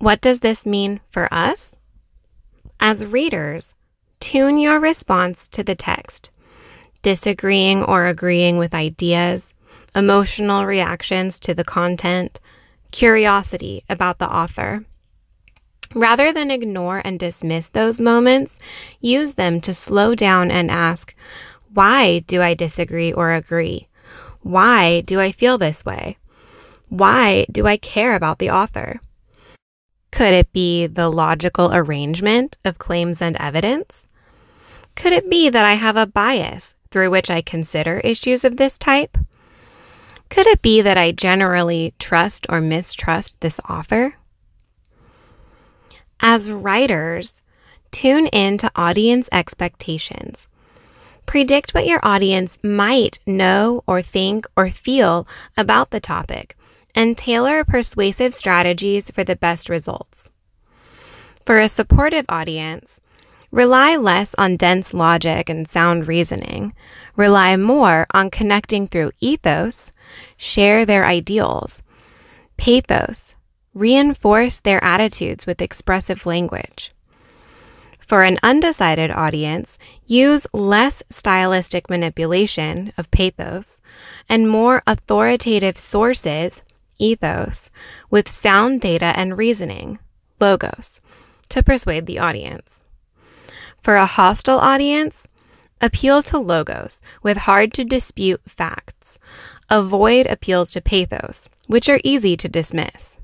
What does this mean for us? As readers, tune your response to the text, disagreeing or agreeing with ideas, emotional reactions to the content, curiosity about the author. Rather than ignore and dismiss those moments, use them to slow down and ask, why do I disagree or agree? Why do I feel this way? Why do I care about the author? Could it be the logical arrangement of claims and evidence? Could it be that I have a bias through which I consider issues of this type? Could it be that I generally trust or mistrust this author? As writers, tune in to audience expectations. Predict what your audience might know or think or feel about the topic and tailor persuasive strategies for the best results. For a supportive audience, rely less on dense logic and sound reasoning, rely more on connecting through ethos, share their ideals, pathos, reinforce their attitudes with expressive language. For an undecided audience, use less stylistic manipulation of pathos and more authoritative sources ethos with sound data and reasoning, logos, to persuade the audience. For a hostile audience, appeal to logos with hard to dispute facts. Avoid appeals to pathos, which are easy to dismiss.